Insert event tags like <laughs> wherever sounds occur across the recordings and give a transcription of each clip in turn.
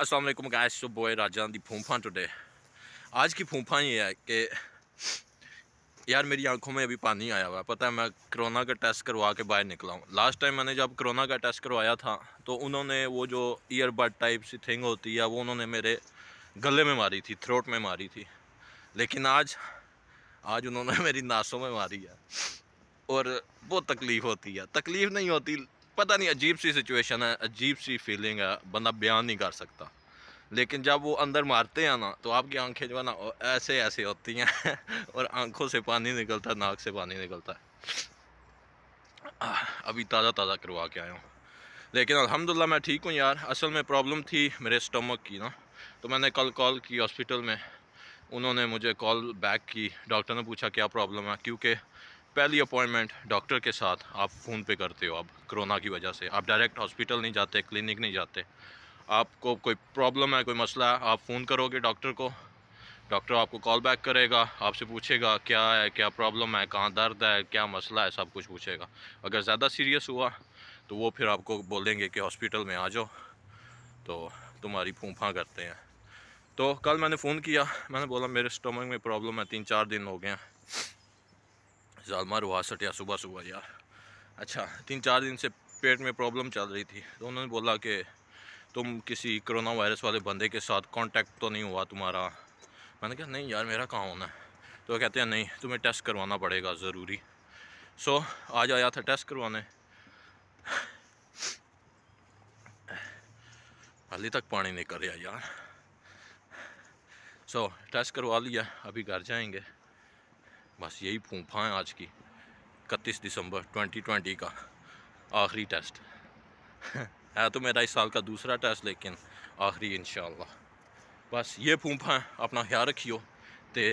असलम वालेकुम सो राजा दी फूफा टुडे आज की फूफा ये है कि यार मेरी आंखों में अभी पानी आया हुआ है पता है मैं कोरोना का टेस्ट करवा के बाहर निकला हूँ लास्ट टाइम मैंने जब कोरोना का टेस्ट करवाया था तो उन्होंने वो जो ईयरबड टाइप सी थिंग होती है वो उन्होंने मेरे गले में मारी थी थ्रोट में मारी थी लेकिन आज आज उन्होंने <laughs> मेरी नासों में मारी है और बहुत तकलीफ़ होती है तकलीफ़ नहीं होती पता नहीं अजीब सी सिचुएशन है अजीब सी फीलिंग है बंदा बयान नहीं कर सकता लेकिन जब वो अंदर मारते हैं ना तो आपकी आंखें जो है ना ऐसे ऐसे होती हैं <laughs> और आंखों से पानी निकलता है नाक से पानी निकलता है अभी ताज़ा ताज़ा करवा के आया हूँ लेकिन अलहमदिल्ला मैं ठीक हूँ यार असल में प्रॉब्लम थी मेरे स्टमक की ना तो मैंने कल कॉल की हॉस्पिटल में उन्होंने मुझे कॉल बैक की डॉक्टर ने पूछा क्या प्रॉब्लम है क्योंकि पहली अपॉइंटमेंट डॉक्टर के साथ आप फ़ोन पे करते हो अब कोरोना की वजह से आप डायरेक्ट हॉस्पिटल नहीं जाते क्लिनिक नहीं जाते आपको कोई प्रॉब्लम है कोई मसला है आप फ़ोन करोगे डॉक्टर को डॉक्टर आपको कॉल बैक करेगा आपसे पूछेगा क्या है क्या प्रॉब्लम है कहाँ दर्द है क्या मसला है सब कुछ पूछेगा अगर ज़्यादा सीरियस हुआ तो वो फिर आपको बोलेंगे कि हॉस्पिटल में आ जाओ तो तुम्हारी फूफा करते हैं तो कल मैंने फ़ोन किया मैंने बोला मेरे स्टमक में प्रॉब्लम है तीन चार दिन हो गए हैं जालमार हुआ या सुबह सुबह यार अच्छा तीन चार दिन से पेट में प्रॉब्लम चल रही थी तो उन्होंने बोला कि तुम किसी कोरोना वायरस वाले बंदे के साथ कांटेक्ट तो नहीं हुआ तुम्हारा मैंने कहा नहीं यार मेरा कहाँ होना है तो कहते हैं नहीं तुम्हें टेस्ट करवाना पड़ेगा ज़रूरी सो आज आया था टेस्ट करवाने अभी तक पानी निकल रहा यार सो so, टेस्ट करवा लिया अभी घर जाएंगे बस यही फूफा है आज की इकतीस दिसंबर 2020 का आखिरी टेस्ट है तो मेरा इस साल का दूसरा टेस्ट लेकिन आखिरी इन बस ये फूफा है अपना ख्याल रखियो तो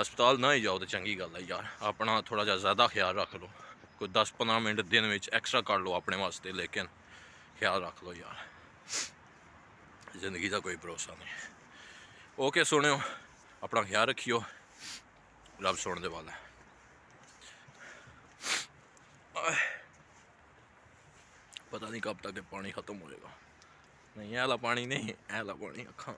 ਹਸਪਤਾਲ ਨਾ ਹੀ ਜਾਓ ਤੇ ਚੰਗੀ ਗੱਲ ਹੈ ਯਾਰ ਆਪਣਾ ਥੋੜਾ ਜਿਹਾ ਜ਼ਿਆਦਾ ਖਿਆਲ ਰੱਖ ਲਓ ਕੋਈ 10-15 ਮਿੰਟ ਦਿਨ ਵਿੱਚ ਐਕਸਟਰਾ ਕਰ ਲਓ ਆਪਣੇ ਵਾਸਤੇ ਲੇਕਿਨ ਖਿਆਲ ਰੱਖ ਲਓ ਯਾਰ ਜ਼ਿੰਦਗੀ ਦਾ ਕੋਈ ਭਰੋਸਾ ਨਹੀਂ ਓਕੇ ਸੁਣਿਓ ਆਪਣਾ ਖਿਆਲ ਰੱਖਿਓ ਰੱਬ ਸੁਣਨ ਦੇ ਵਾਲਾ ਪਤਾ ਨਹੀਂ ਕਦ ਤੱਕ ਪਾਣੀ ਖਤਮ ਹੋ ਜਾਏਗਾ ਨਹੀਂ ਇਹ ਵਾਲਾ ਪਾਣੀ ਨਹੀਂ ਇਹ ਵਾਲਾ ਪਾਣੀ ਅੱਖਾਂ